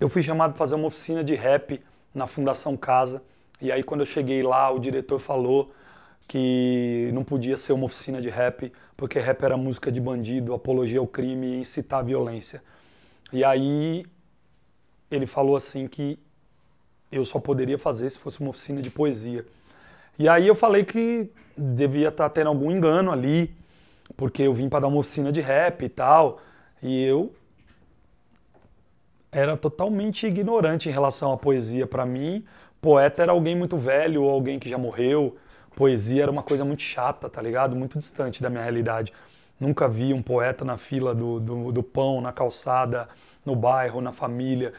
eu fui chamado para fazer uma oficina de rap na Fundação Casa. E aí, quando eu cheguei lá, o diretor falou que não podia ser uma oficina de rap, porque rap era música de bandido, apologia ao crime e incitar a violência. E aí, ele falou assim que eu só poderia fazer se fosse uma oficina de poesia. E aí eu falei que devia estar tá tendo algum engano ali, porque eu vim para dar uma oficina de rap e tal. E eu era totalmente ignorante em relação à poesia para mim. Poeta era alguém muito velho ou alguém que já morreu. Poesia era uma coisa muito chata, tá ligado? Muito distante da minha realidade. Nunca vi um poeta na fila do, do, do pão, na calçada, no bairro, na família.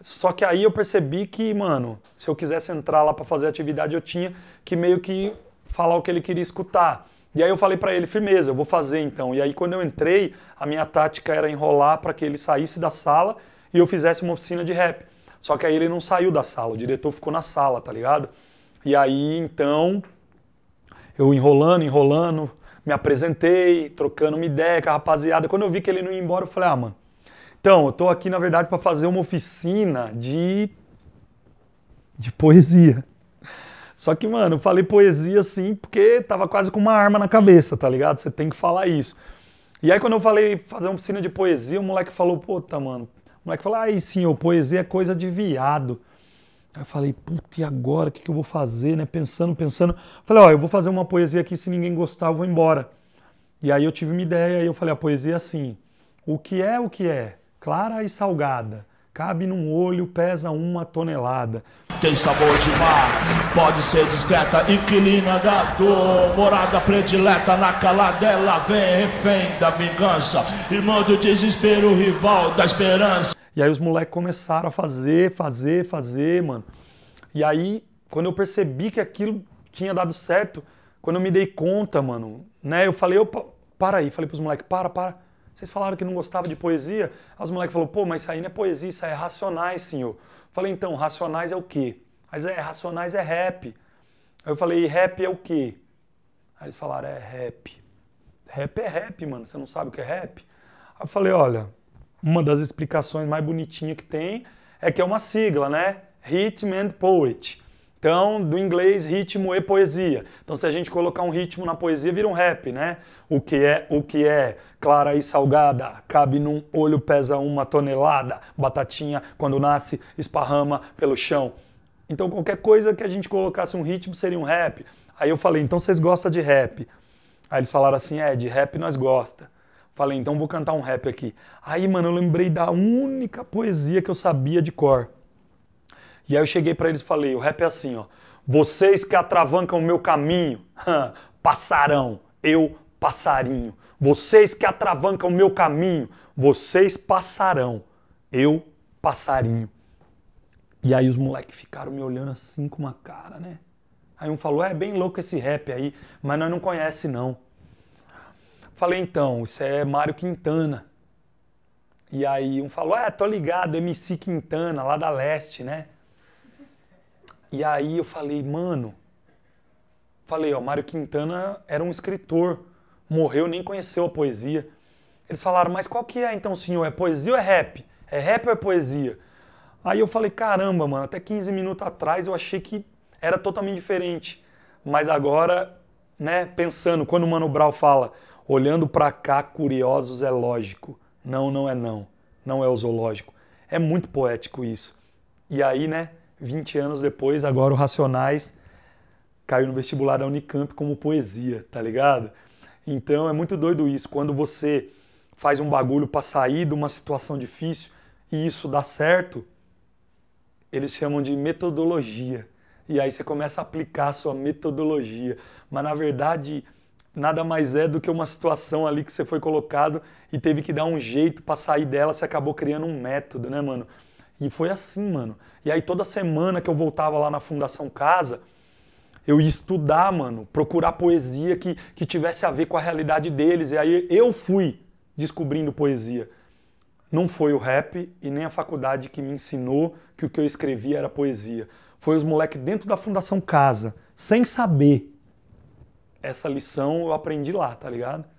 Só que aí eu percebi que, mano, se eu quisesse entrar lá para fazer atividade, eu tinha que meio que falar o que ele queria escutar. E aí eu falei para ele, firmeza, eu vou fazer então. E aí quando eu entrei, a minha tática era enrolar para que ele saísse da sala e eu fizesse uma oficina de rap. Só que aí ele não saiu da sala, o diretor ficou na sala, tá ligado? E aí então, eu enrolando, enrolando, me apresentei, trocando uma ideia com a rapaziada. Quando eu vi que ele não ia embora, eu falei: ah, mano, então, eu tô aqui na verdade para fazer uma oficina de. de poesia. Só que, mano, eu falei poesia assim porque tava quase com uma arma na cabeça, tá ligado? Você tem que falar isso. E aí, quando eu falei fazer uma oficina de poesia, o moleque falou: puta, mano, o moleque falou, ai sim, poesia é coisa de viado. Aí eu falei, puta, e agora? O que, que eu vou fazer, né? Pensando, pensando. Falei, ó, eu vou fazer uma poesia aqui, se ninguém gostar, eu vou embora. E aí eu tive uma ideia, e eu falei, a poesia é assim, o que é o que é, clara e salgada cabe num olho, pesa uma tonelada. Tem sabor de mar, pode ser discreta, inquilina da dor, morada predileta na caladela, vem refém da vingança, irmão do desespero, rival da esperança. E aí os moleques começaram a fazer, fazer, fazer, mano. E aí, quando eu percebi que aquilo tinha dado certo, quando eu me dei conta, mano, né, eu falei, opa, para aí, falei pros moleques, para, para vocês falaram que não gostava de poesia? Aí os moleques falaram, pô, mas isso aí não é poesia, isso aí é racionais, senhor. Falei, então, racionais é o quê? Aí eles, é, racionais é rap. Aí eu falei, rap é o quê? Aí eles falaram, é rap. Rap é rap, mano. Você não sabe o que é rap? Aí eu falei, olha, uma das explicações mais bonitinhas que tem é que é uma sigla, né? hitman poet então, do inglês, ritmo e poesia. Então, se a gente colocar um ritmo na poesia, vira um rap, né? O que é, o que é clara e salgada, cabe num olho, pesa uma tonelada, batatinha, quando nasce, esparrama pelo chão. Então, qualquer coisa que a gente colocasse um ritmo seria um rap. Aí eu falei, então vocês gostam de rap? Aí eles falaram assim, é, de rap nós gosta. Falei, então vou cantar um rap aqui. Aí, mano, eu lembrei da única poesia que eu sabia de cor. E aí eu cheguei para eles e falei: o rap é assim, ó. Vocês que atravancam o meu caminho, passarão. Eu, passarinho. Vocês que atravancam o meu caminho, vocês passarão. Eu, passarinho. E aí os moleques ficaram me olhando assim com uma cara, né? Aí um falou: é bem louco esse rap aí, mas nós não conhece não. Falei: então, isso é Mário Quintana. E aí um falou: é, tô ligado, MC Quintana, lá da leste, né? E aí eu falei, mano. Falei, ó, Mário Quintana era um escritor, morreu, nem conheceu a poesia. Eles falaram, mas qual que é então, senhor? É poesia ou é rap? É rap ou é poesia? Aí eu falei, caramba, mano, até 15 minutos atrás eu achei que era totalmente diferente. Mas agora, né, pensando, quando o Mano Brown fala, olhando para cá, curiosos é lógico. Não, não é não. Não é o zoológico. É muito poético isso. E aí, né, 20 anos depois, agora o Racionais caiu no vestibular da Unicamp como poesia, tá ligado? Então é muito doido isso, quando você faz um bagulho para sair de uma situação difícil e isso dá certo, eles chamam de metodologia. E aí você começa a aplicar a sua metodologia, mas na verdade nada mais é do que uma situação ali que você foi colocado e teve que dar um jeito para sair dela, você acabou criando um método, né, mano? E foi assim, mano. E aí toda semana que eu voltava lá na Fundação Casa, eu ia estudar, mano, procurar poesia que, que tivesse a ver com a realidade deles. E aí eu fui descobrindo poesia. Não foi o rap e nem a faculdade que me ensinou que o que eu escrevia era poesia. Foi os moleques dentro da Fundação Casa, sem saber. Essa lição eu aprendi lá, tá ligado?